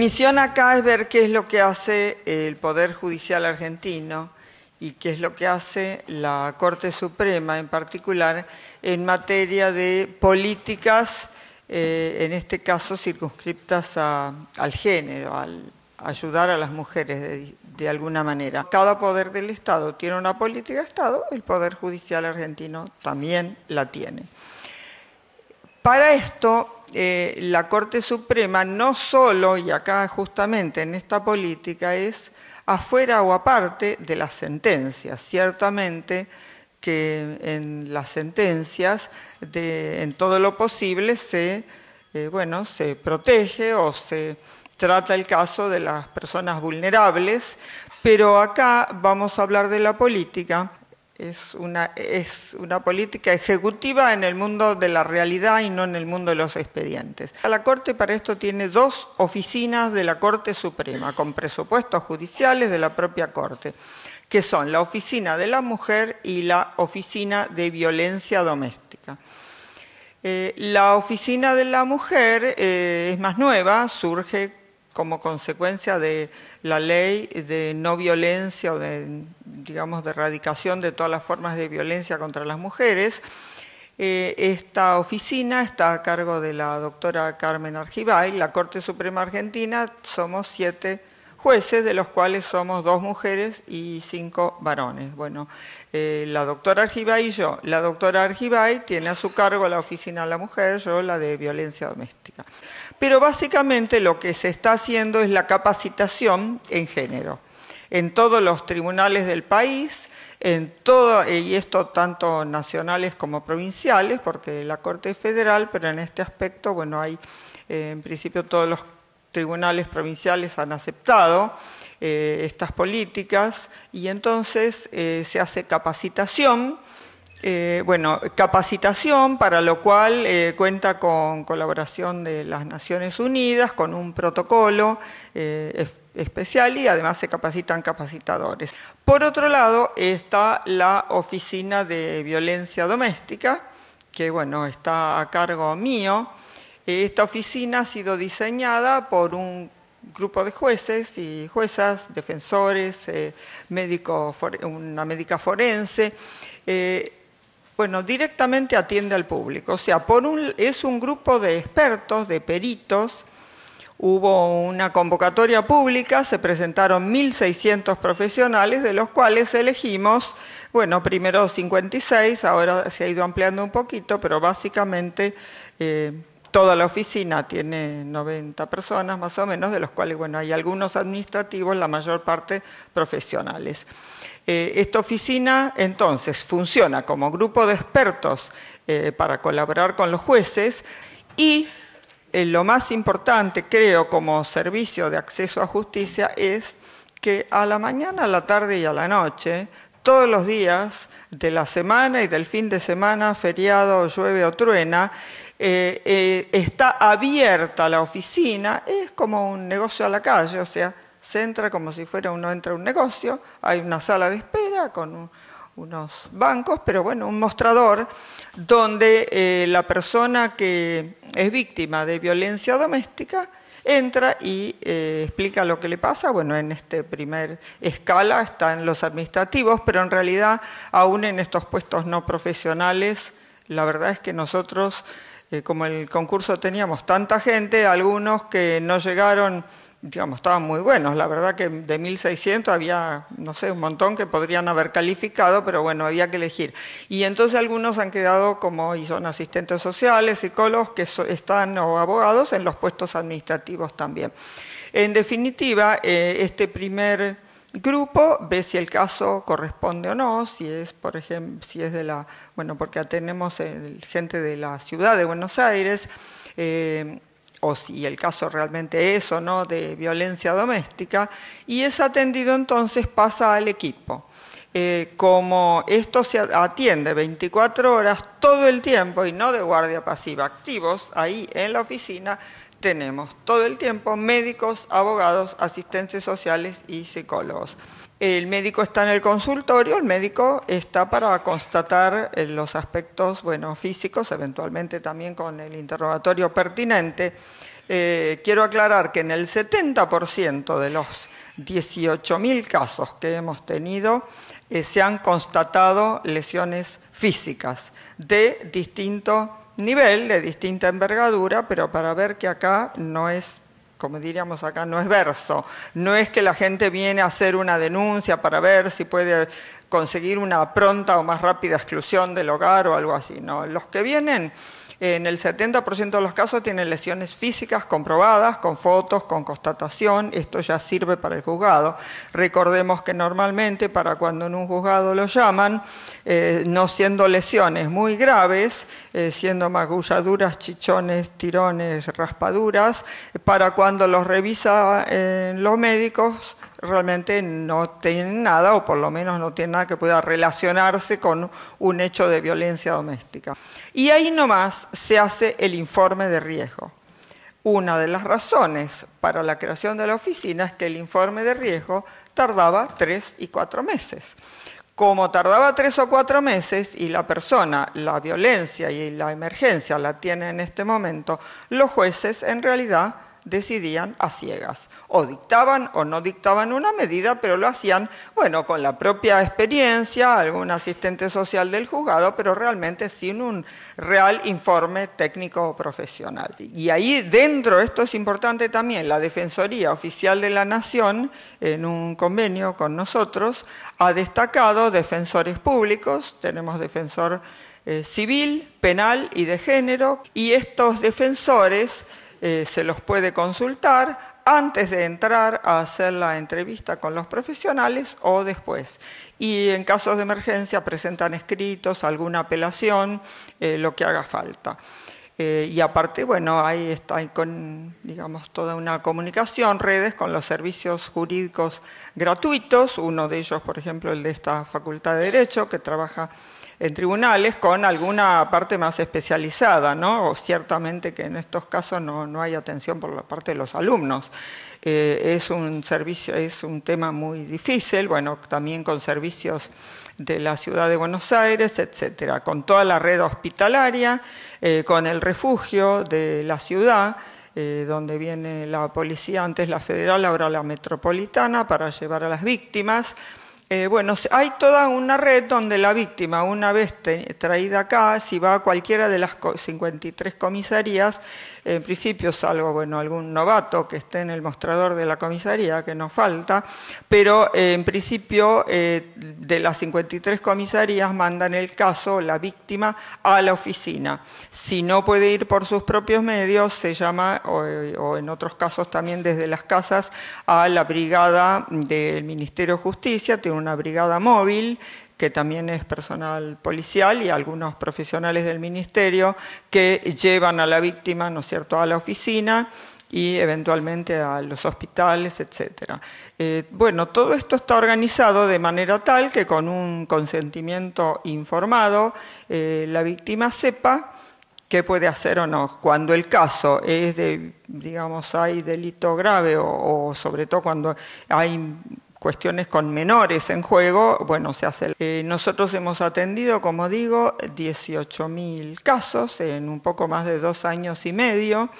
misión acá es ver qué es lo que hace el Poder Judicial argentino y qué es lo que hace la Corte Suprema en particular en materia de políticas, eh, en este caso circunscriptas al género, al ayudar a las mujeres de alguna manera. Cada poder del Estado tiene una política de Estado, el Poder Judicial argentino también la tiene. Para esto eh, la Corte Suprema no solo, y acá justamente en esta política, es afuera o aparte de las sentencias. Ciertamente que en las sentencias, en todo lo posible, se, eh, bueno, se protege o se trata el caso de las personas vulnerables, pero acá vamos a hablar de la política es una, política ejecutiva en el mundo de la realidad y no en el mundo de los expedientes. La Corte para esto tiene dos oficinas de la Corte Suprema, con presupuestos judiciales de la propia Corte, que son la Oficina de la Mujer y la Oficina de Violencia Doméstica. Eh, la Oficina de la Mujer eh, es más nueva, surge como consecuencia de la ley de no violencia o de, digamos, de erradicación de todas las formas de violencia contra las mujeres. Eh, esta oficina está a cargo de la doctora Carmen Argibay, la Corte Suprema Argentina, somos siete jueces, de los cuales somos dos mujeres y cinco varones. Bueno, eh, la doctora Argibay y yo. La doctora Argibay tiene a su cargo la oficina de la mujer, yo la de violencia doméstica. Pero básicamente lo que se está haciendo es la capacitación en género. En todos los tribunales del país, en todo, y esto tanto nacionales como provinciales, porque la Corte es federal, pero en este aspecto, bueno, hay eh, en principio todos los tribunales provinciales han aceptado eh, estas políticas y entonces eh, se hace capacitación. Eh, bueno, capacitación para lo cual cuenta con colaboración de las Naciones Unidas, con un protocolo especial y además se capacitan capacitadores. Por otro lado está la Oficina de Violencia Doméstica, que bueno, está a cargo mío. Eh, esta oficina ha sido diseñada por un grupo de jueces y juezas, defensores, eh, una médica forense. Eh, bueno, directamente atiende al público. O sea, es un grupo de expertos, de peritos. Hubo una convocatoria pública, se presentaron 1.600 profesionales, de los cuales elegimos, bueno, primero 56, ahora se ha ido ampliando un poquito, pero básicamente toda la oficina tiene 90 personas más o menos, de los cuales bueno, hay algunos administrativos, la mayor parte profesionales. Eh, esta oficina entonces funciona como grupo de expertos eh, para colaborar con los jueces y eh, lo más importante creo como servicio de acceso a justicia es que a la mañana, a la tarde y a la noche, todos los días de la semana y del fin de semana, feriado, llueve o truena, eh, eh, está abierta la oficina, es como un negocio a la calle, o sea, se entra como si fuera uno entra a un negocio, hay una sala de espera con unos bancos, pero bueno, un mostrador donde eh, la persona que es víctima de violencia doméstica entra y explica lo que le pasa. Bueno, en este primer escala están los administrativos, pero en realidad aún en estos puestos no profesionales, la verdad es que nosotros eh, como el concurso teníamos tanta gente, algunos que no llegaron, digamos, estaban muy buenos. La verdad que de 1.600 había, no sé, un montón que podrían haber calificado, pero bueno, había que elegir. Y entonces algunos han quedado como, y son asistentes sociales, psicólogos, que están, o abogados, en los puestos administrativos también. En definitiva, eh, este primer grupo, ve si el caso corresponde o no, si es, por ejemplo, si es de la, bueno, porque tenemos gente de la ciudad de Buenos Aires, eh, o si el caso realmente es o no de violencia doméstica, y es atendido entonces pasa al equipo. Eh, como esto se atiende 24 horas todo el tiempo y no de guardia pasiva, activos ahí en la oficina, tenemos todo el tiempo médicos, abogados, asistentes sociales y psicólogos. El médico está en el consultorio, el médico está para constatar eh, los aspectos bueno, físicos, eventualmente también con el interrogatorio pertinente. Eh, quiero aclarar que en el 70% de los 18.000 casos que hemos tenido eh, se han constatado lesiones físicas de distinto nivel, de distinta envergadura, pero para ver que acá no es como diríamos acá, no es verso. No es que la gente viene a hacer una denuncia para ver si puede conseguir una pronta o más rápida exclusión del hogar o algo así. No, los que vienen en el 70% de los casos tienen lesiones físicas comprobadas, con fotos, con constatación. Esto ya sirve para el juzgado. Recordemos que normalmente para cuando en un juzgado lo llaman, eh, no siendo lesiones muy graves, eh, siendo magulladuras, chichones, tirones, raspaduras, eh, para cuando los revisa los médicos, realmente no tienen nada, o por lo menos no tienen nada que pueda relacionarse con un hecho de violencia doméstica. Y ahí nomás se hace el informe de riesgo. Una de las razones para la creación de la oficina es que el informe de riesgo tardaba tres y cuatro meses. Como tardaba tres o cuatro meses y la persona, la violencia y la emergencia la tiene en este momento, los jueces en realidad decidían a ciegas. O dictaban o no dictaban una medida, pero lo hacían, bueno, con la propia experiencia, algún asistente social del juzgado, pero realmente sin un real informe técnico o profesional. Y ahí dentro, esto es importante también, la Defensoría Oficial de la Nación, en un convenio con nosotros, ha destacado defensores públicos, tenemos defensor eh, civil, penal y de género, y estos defensores eh, se los puede consultar antes de entrar a hacer la entrevista con los profesionales o después. Y en casos de emergencia presentan escritos, alguna apelación, eh, lo que haga falta. Eh, y aparte, bueno, ahí está con, digamos, toda una comunicación, redes con los servicios jurídicos gratuitos, uno de ellos, por ejemplo, el de esta Facultad de Derecho, que trabaja en tribunales con alguna parte más especializada, ¿no? O ciertamente que en estos casos no, hay atención por la parte de los alumnos. Eh, es un servicio, es un tema muy difícil, bueno, también con servicios de la ciudad de Buenos Aires, etcétera, con toda la red hospitalaria, eh, con el refugio de la ciudad. Eh, donde viene la policía, antes la federal, ahora la metropolitana, para llevar a las víctimas. Eh, bueno, hay toda una red donde la víctima, una vez traída acá, si va a cualquiera de las 53 comisarías, en principio, salvo bueno, algún novato que esté en el mostrador de la comisaría, que nos falta, pero eh, en principio eh, de las 53 comisarías mandan el caso, la víctima, a la oficina. Si no puede ir por sus propios medios, se llama, o en otros casos también desde las casas, a la brigada del Ministerio de Justicia, tiene una brigada móvil que también es personal policial y algunos profesionales del ministerio que llevan a la víctima, ¿no es cierto?, a la oficina y eventualmente a los hospitales, etc. Eh, bueno, todo esto está organizado de manera tal que con un consentimiento informado eh, la víctima sepa qué puede hacer o no. Cuando el caso es de, digamos, hay delito grave o sobre todo cuando hay cuestiones con menores en juego, bueno, se hace. Eh, nosotros hemos atendido, como digo, 18.000 casos en un poco más de dos años y medio.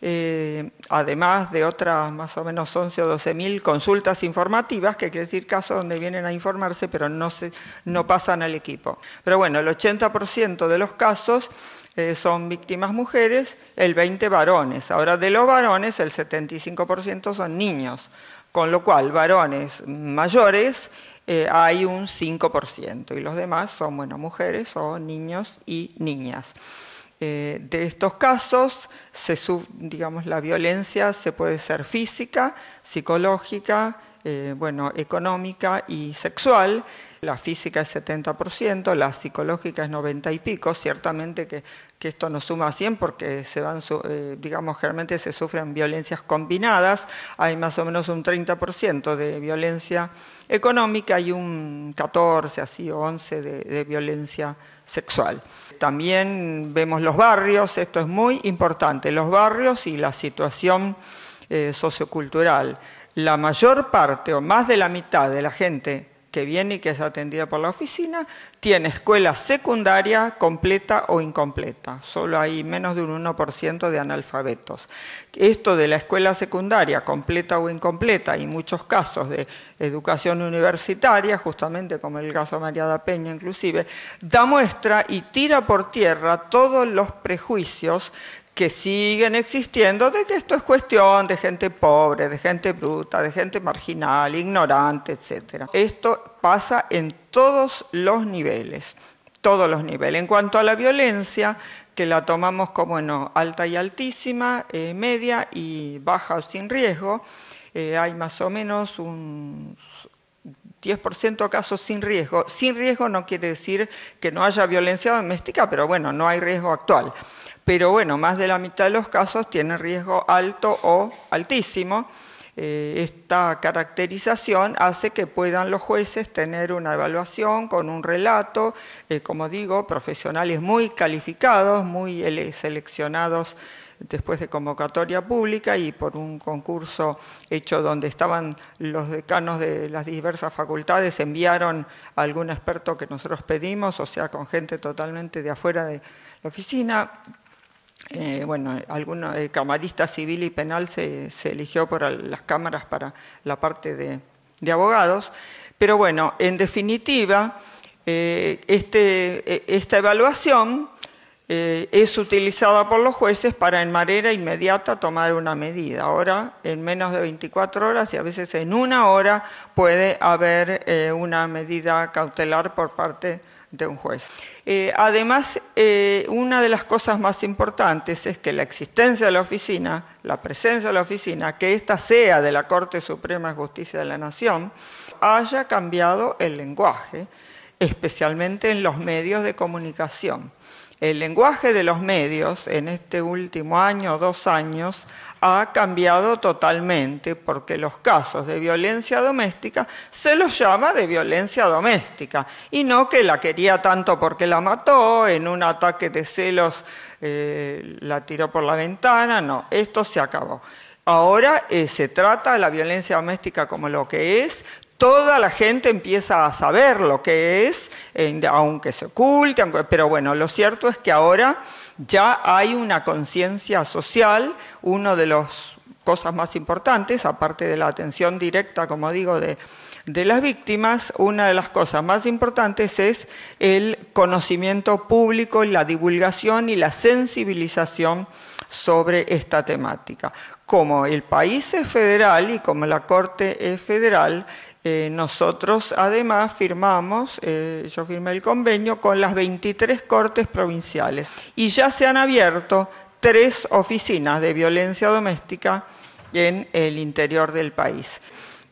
Eh, además de otras más o menos 11 o 12.000 mil consultas informativas, que quiere decir casos donde vienen a informarse pero no, se, no pasan al equipo. Pero bueno, el 80% de los casos eh, son víctimas mujeres, el 20 varones. Ahora de los varones el 75% son niños. Con lo cual, varones mayores eh, hay un 5% y los demás son bueno, mujeres o niños y niñas. Eh, de estos casos, se la violencia se puede ser física, psicológica, eh, bueno, económica y sexual. La física es 70%, la psicológica es 90 y pico, ciertamente que, esto no suma a 100 porque se van, eh, digamos, generalmente se sufren violencias combinadas, hay más o menos un 30% de violencia económica y un 14, así, 11 de, violencia sexual. También vemos los barrios, esto es muy importante, los barrios y la situación eh, sociocultural. La mayor parte o más de la mitad de la gente que viene y que es atendida por la oficina, tiene escuela secundaria completa o incompleta. Solo hay menos de un 1% de analfabetos. Esto de la escuela secundaria completa o incompleta, y muchos casos de educación universitaria, justamente como el caso de María da Peña inclusive, da muestra y tira por tierra todos los prejuicios que siguen existiendo, de que esto es cuestión de gente pobre, de gente bruta, de gente marginal, ignorante, etc. Esto pasa en todos los niveles, todos los niveles. En cuanto a la violencia, que la tomamos como alta y altísima, eh, media y baja o sin riesgo, eh, hay más o menos un 10% casos sin riesgo. Sin riesgo no quiere decir que no haya violencia doméstica, pero bueno, no hay riesgo actual pero bueno, más de la mitad de los casos tienen riesgo alto o altísimo. Eh, esta caracterización hace que puedan los jueces tener una evaluación con un relato, eh, como digo, profesionales muy calificados, muy seleccionados después de convocatoria pública y por un concurso hecho donde estaban los decanos de las diversas facultades, enviaron a algún experto que nosotros pedimos, o sea, con gente totalmente de afuera de la oficina, eh, bueno, algunos eh, camarista civil y penal se, eligió por las cámaras para la parte de, abogados. Pero bueno, en definitiva, eh, este, e, esta evaluación es utilizada por los jueces para en manera inmediata tomar una medida. Ahora, en menos de 24 horas y a veces en una hora, puede haber una medida cautelar por parte de de un juez. Eh, además, eh, una de las cosas más importantes es que la existencia de la oficina, la presencia de la oficina, que ésta sea de la Corte Suprema de Justicia de la Nación, haya cambiado el lenguaje, especialmente en los medios de comunicación. El lenguaje de los medios en este último año o dos años ha cambiado totalmente porque los casos de violencia doméstica se los llama de violencia doméstica y no que la quería tanto porque la mató, en un ataque de celos eh, la tiró por la ventana, no, esto se acabó. Ahora eh, se trata de la violencia doméstica como lo que es, toda la gente empieza a saber lo que es, aunque se oculte, pero bueno, lo cierto es que ahora ya hay una conciencia social, una de las cosas más importantes, aparte de la atención directa, como digo, de, las víctimas, una de las cosas más importantes es el conocimiento público, la divulgación y la sensibilización sobre esta temática. Como el país es federal y como la Corte es federal, eh, nosotros además firmamos, eh, yo firmé el convenio con las 23 cortes provinciales y ya se han abierto tres oficinas de violencia doméstica en el interior del país.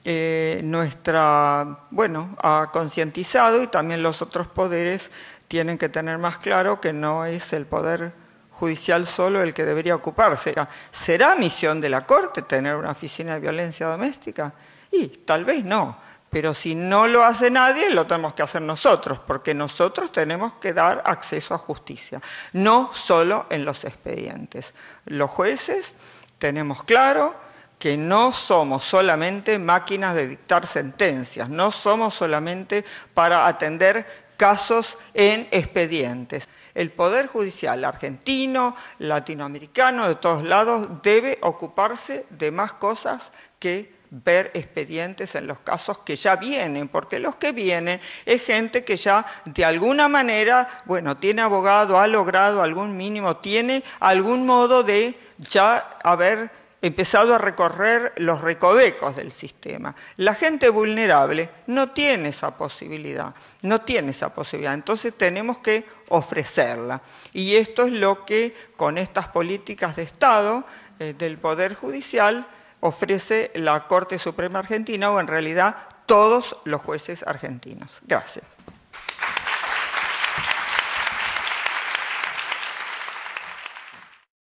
Eh, nuestra, bueno, ha concientizado y también los otros poderes tienen que tener más claro que no es el poder judicial solo el que debería ocuparse. ¿Será misión de la Corte tener una oficina de violencia doméstica? Y tal vez no, pero si no lo hace nadie, lo tenemos que hacer nosotros, porque nosotros tenemos que dar acceso a justicia, no solo en los expedientes. Los jueces tenemos claro que no somos solamente máquinas de dictar sentencias, no somos solamente para atender casos en expedientes. El Poder Judicial argentino, latinoamericano, de todos lados, debe ocuparse de más cosas que ver expedientes en los casos que ya vienen, porque los que vienen es gente que ya de alguna manera, bueno, tiene abogado, ha logrado algún mínimo, tiene algún modo de ya haber empezado a recorrer los recovecos del sistema. La gente vulnerable no tiene esa posibilidad, no tiene esa posibilidad, entonces tenemos que ofrecerla. Y esto es lo que con estas políticas de Estado, eh, del Poder Judicial, ofrece la Corte Suprema Argentina o en realidad todos los jueces argentinos. Gracias.